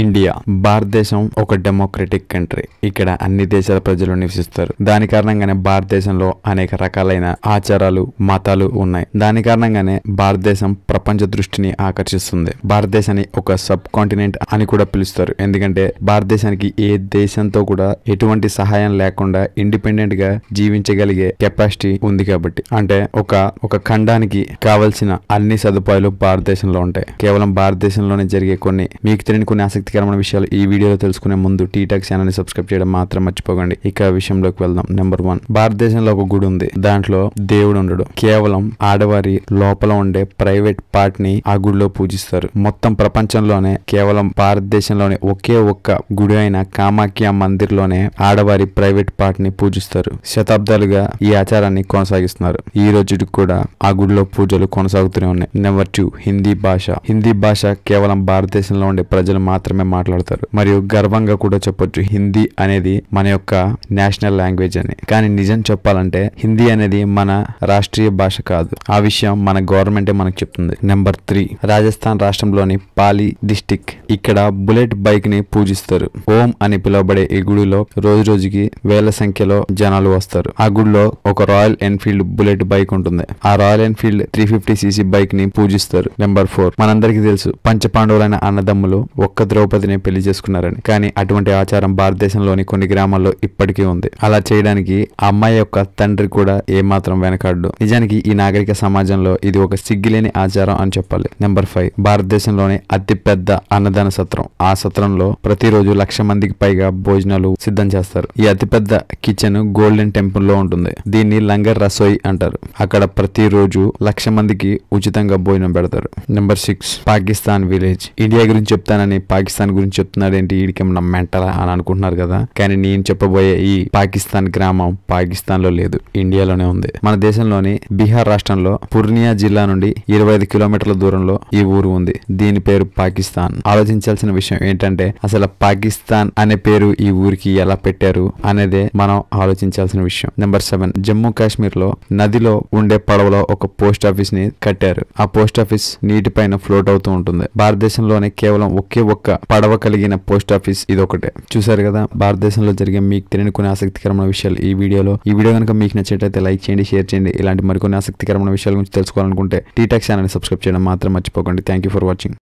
India భారతదేశం ఒక democratic country ఇక్కడ అన్ని దేశాల ప్రజలు నివసిస్తారు దాని కారణంగానే భారతదేశంలో అనేక రకాలైన ఆచారాలు మతాలు ఉన్నాయి దాని కారణంగానే భారతదేశం ప్రపంచ దృష్టిని ఆకర్షిస్తుంది భారతదేశాన్ని ఒక సబ్ కాంటినెంట్ అని కూడా పిలుస్తారు ఎందుకంటే భారతదేశానికి ఏ దేశంతో కూడా ఎటువంటి సహాయం లేకుండా ఇండిపెండెంట్ గా జీవించగలిగే కెపాసిటీ ఉంది కాబట్టి అంటే ఒక ఒక ఖండానికి కావలసిన అన్ని సదుపాయాలు భారతదేశంలో ఉంటాయి కేవలం భారతదేశంలోనే జరిగే కొన్ని మీకు తెలియని కొన్ని ఆసక్తి ఆసక్తికరమైన విషయాలు ఈ వీడియోలో తెలుసుకునే ముందు టీటాక్ ఛానల్ని సబ్స్క్రైబ్ చేయడం మాత్రం మర్చిపోకండి ఇక విషయంలోకి వెళ్దాం నెంబర్ వన్ భారతదేశంలో ఒక గుడి ఉంది దాంట్లో దేవుడు ఉండడు కేవలం ఆడవారి లోపల ఉండే ప్రైవేట్ పార్ట్ ని ఆ గుడిలో పూజిస్తారు మొత్తం ప్రపంచంలోనే కేవలం భారతదేశంలోనే ఒకే ఒక్క గుడి అయిన కామాఖ్య మందిర్లోనే ఆడవారి ప్రైవేట్ పార్ట్ ని పూజిస్తారు శతాబ్దాలుగా ఈ ఆచారాన్ని కొనసాగిస్తున్నారు ఈ రోజు కూడా ఆ గుడిలో పూజలు కొనసాగుతూనే ఉన్నాయి నెంబర్ టూ హిందీ భాష హిందీ భాష కేవలం భారతదేశంలో ఉండే ప్రజలు మాత్రం మాత్రమే మాట్లాడతారు మరియు గర్వంగా కూడా చెప్పొచ్చు హిందీ అనేది మన యొక్క నేషనల్ లాంగ్వేజ్ అని కానీ నిజం చెప్పాలంటే హిందీ అనేది మన రాష్ట్రీయ భాష కాదు ఆ విషయం మన గవర్నమెంటే మనకు చెప్తుంది నెంబర్ త్రీ రాజస్థాన్ రాష్ట్రంలోని పాలి డిస్టిక్ ఇక్కడ బుల్లెట్ బైక్ ని పూజిస్తారు ఓం అని పిలువబడే ఈ గుడిలో రోజు రోజుకి వేల సంఖ్యలో జనాలు వస్తారు ఆ గుడిలో ఒక రాయల్ ఎన్ఫీల్డ్ బుల్లెట్ బైక్ ఉంటుంది ఆ Royal Enfield three fifty CC bike ని పూజిస్తారు నెంబర్ ఫోర్ మనందరికీ తెలుసు పంచపాండవులైన అన్నదమ్ములు ఒక్క ద్రోవ ద్రౌపదిని పెళ్లి చేసుకున్నారని కానీ అటువంటి ఆచారం భారతదేశంలోని కొన్ని గ్రామాల్లో ఇప్పటికీ ఉంది అలా చేయడానికి అమ్మాయి యొక్క తండ్రి కూడా ఏమాత్రం వెనకాడు నిజానికి ఈ నాగరిక సమాజంలో ఇది ఒక సిగ్గిలేని ఆచారం అని చెప్పాలి నెంబర్ ఫైవ్ భారతదేశంలోని అతిపెద్ద అన్నదాన సత్రం ఆ సత్రంలో ప్రతిరోజు లక్ష మందికి పైగా భోజనాలు సిద్ధం చేస్తారు ఈ అతిపెద్ద కిచెన్ గోల్డెన్ టెంపుల్ లో ఉంటుంది దీన్ని లంగర్ రసోయి అంటారు అక్కడ ప్రతిరోజు లక్ష మందికి ఉచితంగా భోజనం పెడతారు number six Pakistan village India గురించి చెప్తానని పాకిస్తాన్ పాకిస్తాన్ గురించి చెప్తున్నాడు ఏంటి వీడికేమన్నా మెంటలా అని అనుకుంటున్నారు కదా కానీ నేను చెప్పబోయే ఈ పాకిస్తాన్ గ్రామం పాకిస్తాన్ లో లేదు ఇండియాలోనే ఉంది మన దేశంలోని బీహార్ రాష్ట్రంలో పూర్ణియా జిల్లా నుండి ఇరవై ఐదు కిలోమీటర్ల దూరంలో ఈ ఊరు ఉంది దీని పేరు పాకిస్తాన్ ఆలోచించాల్సిన విషయం ఏంటంటే అసలు పాకిస్తాన్ అనే పేరు ఈ ఊరికి ఎలా పెట్టారు అనేదే మనం ఆలోచించాల్సిన విషయం నెంబర్ సెవెన్ జమ్మూ కాశ్మీర్ లో నదిలో ఉండే పడవలో ఒక పోస్ట్ ఆఫీస్ ని కట్టారు ఆ పోస్ట్ ఆఫీస్ నీటి పైన ఫ్లోట్ అవుతూ ఉంటుంది భారతదేశంలోనే కేవలం ఒకే ఒక్క పడవ కలిగిన పోస్ట్ ఆఫీస్ ఇది ఒకటే చూసారు కదా భారతదేశంలో జరిగే మీకు తెలియని కొన్ని ఆసక్తికరమైన విషయాలు ఈ వీడియోలో ఈ వీడియో కనుక మీకు నచ్చేటైతే లైక్ చేయండి షేర్ చేయండి ఇలాంటి మరికొన్ని ఆసక్తికరమైన విషయాల గురించి తెలుసుకోవాలనుకుంటే టీ ఛానల్ సబ్స్క్రైబ్ చేయడం మాత్రం మర్చిపోకండి థ్యాంక్ ఫర్ వాచింగ్